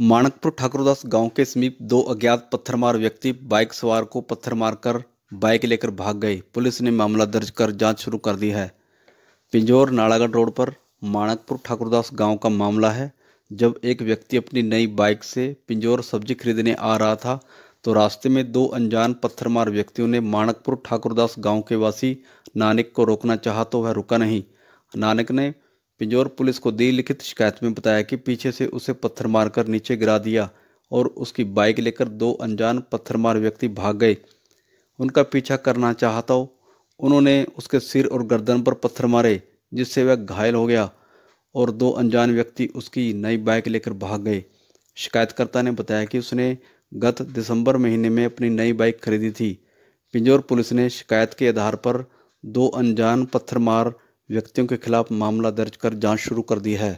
माणकपुर ठाकुरदास गांव के समीप दो अज्ञात पत्थरमार व्यक्ति बाइक सवार को पत्थर मारकर बाइक लेकर भाग गए पुलिस ने मामला दर्ज कर जांच शुरू कर दी है पिंजौर नालागढ़ रोड पर माणकपुर ठाकुरदास गांव का मामला है जब एक व्यक्ति अपनी नई बाइक से पिंजौर सब्जी खरीदने आ रहा था तो रास्ते में दो अनजान पत्थरमार व्यक्तियों ने माणकपुर ठाकुरदास गाँव के वासी नानक को रोकना चाह तो वह रुका नहीं नानक ने पिंजौर पुलिस को दी लिखित शिकायत में बताया कि पीछे से उसे पत्थर मारकर नीचे गिरा दिया और उसकी बाइक लेकर दो अनजान पत्थरमार व्यक्ति भाग गए उनका पीछा करना चाहता हो उन्होंने उसके सिर और गर्दन पर पत्थर मारे जिससे वह घायल हो गया और दो अनजान व्यक्ति उसकी नई बाइक लेकर भाग गए शिकायतकर्ता ने बताया कि उसने गत दिसंबर महीने में अपनी नई बाइक खरीदी थी पिंजौर पुलिस ने शिकायत के आधार पर दो अनजान पत्थरमार व्यक्तियों के खिलाफ मामला दर्ज कर जांच शुरू कर दी है